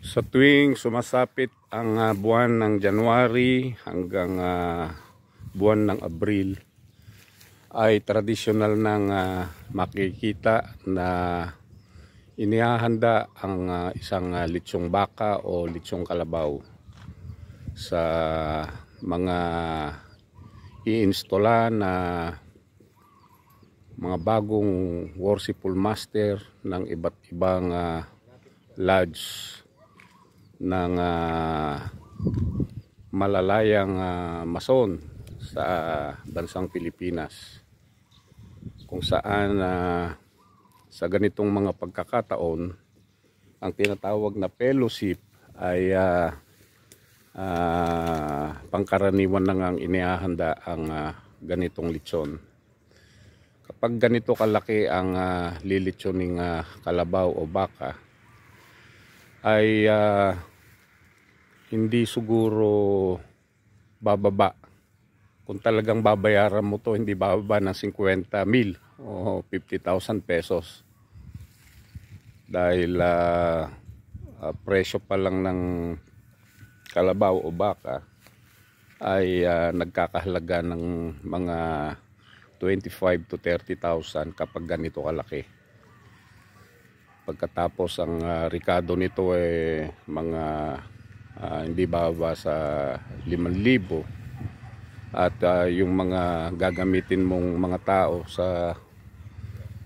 Sa tuwing sumasapit ang uh, buwan ng January hanggang uh, buwan ng Abril ay tradisyonal nang uh, makikita na inihahanda ang uh, isang uh, litsong baka o litsong kalabaw sa mga iinstola na mga bagong worshipful master ng iba't ibang uh, lodge ng uh, malalayang uh, mason sa bansang Pilipinas kung saan uh, sa ganitong mga pagkakataon ang tinatawag na fellowship ay uh, uh, pangkaraniwan nang ang inihahanda ang uh, ganitong lechon kapag ganito kalaki ang uh, ng uh, kalabaw o baka ay uh, hindi siguro bababa. Kung talagang babayaran mo to, hindi bababa ng 50 mil o 50,000 pesos. Dahil uh, uh, presyo pa lang ng kalabaw o baka ay uh, nagkakahalaga ng mga 25 to 30,000 kapag ganito kalaki. Pagkatapos ang uh, ricado nito ay eh, mga uh, hindi baba sa 5,000 at uh, yung mga gagamitin mong mga tao sa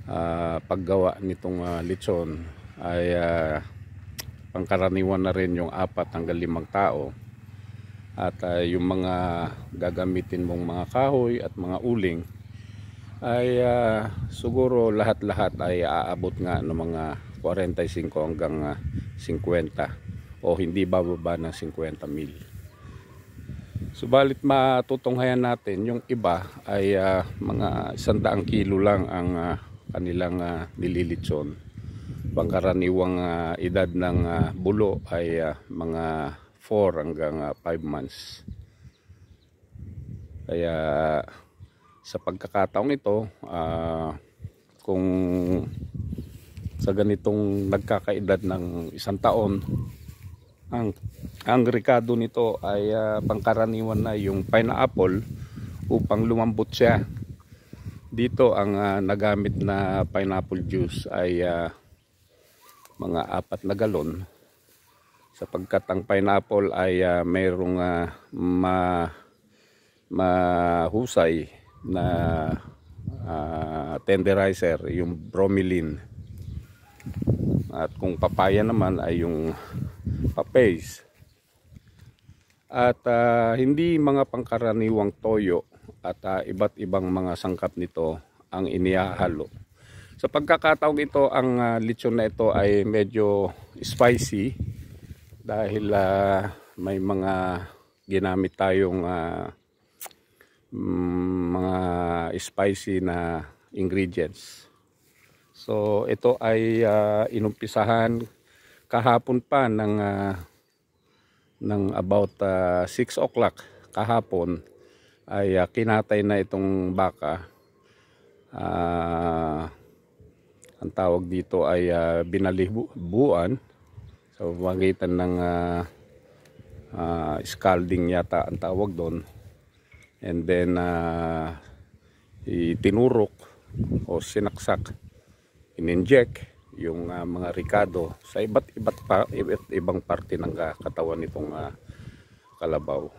uh, paggawa nitong uh, litson ay uh, pangkaraniwan na rin yung apat hanggang limang tao at uh, yung mga gagamitin mong mga kahoy at mga uling ay uh, siguro lahat-lahat ay aabot nga ng mga 45 hanggang 50 o hindi bababa ng 50 mil. Subalit matutunghayan natin, yung iba ay uh, mga 100 kilo lang ang uh, kanilang uh, ah, nililitson. Pangkaraniwang uh, edad ng uh, bulo ay uh, mga 4 hanggang uh, 5 months. Kaya sa pagkakataong ito, uh, kung sa ganitong nagkakaedad ng isang taon, ang ang rekado nito ay uh, pangkaraniwan na yung pineapple upang lumambot siya dito ang uh, nagamit na pineapple juice ay uh, mga apat na galon sapagkat ang pineapple ay uh, mayroong uh, ma mahusay na uh, tenderizer yung bromelain at kung papaya naman ay yung papays. At uh, hindi mga pangkaraniwang toyo at uh, iba't ibang mga sangkap nito ang inihahalo. Sa pagkakataong ito, ang uh, lechon na ito ay medyo spicy dahil uh, may mga ginamit tayong uh, mga spicy na ingredients. So ito ay uh, inumpisahan kahapon pa ng uh, ng about uh, ah, 6 o'clock kahapon ay uh, kinatay na itong baka. Uh, ang tawag dito ay uh, binalibuan sa so, magitan ng uh, uh, scalding yata ang tawag doon. And then uh, itinurok o sinaksak in yung uh, mga ricado sa iba't, iba't, pa, iba't ibang parte ng ah, katawan nitong uh, kalabaw.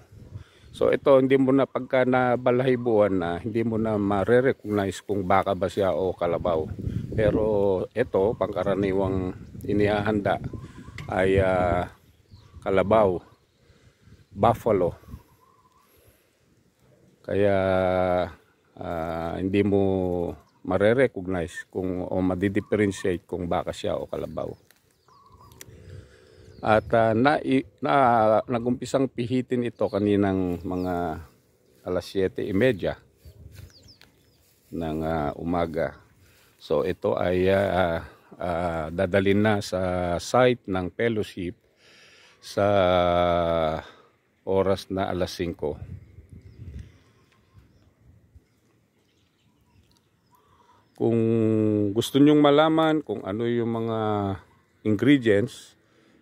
So ito hindi mo na pagka na balahibuan na hindi mo na ma-recognize kung baka ba siya o kalabaw. Pero ito pangkaraniwang inihahanda ay uh, kalabaw, buffalo. Kaya uh, hindi mo marerecognize kung o madidifferentiate kung baka siya o kalabaw. At uh, ah, na, na nagumpisang pihitin ito kaninang mga alas 7:30 e ng uh, umaga. So ito ay uh, uh, dadalhin na sa site ng fellowship sa oras na alas 5. Kung gusto nyong malaman kung ano yung mga ingredients,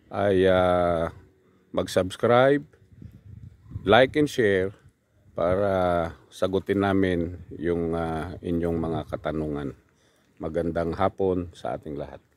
ay uh, mag-subscribe, like and share para sagutin namin yung uh, inyong mga katanungan. Magandang hapon sa ating lahat.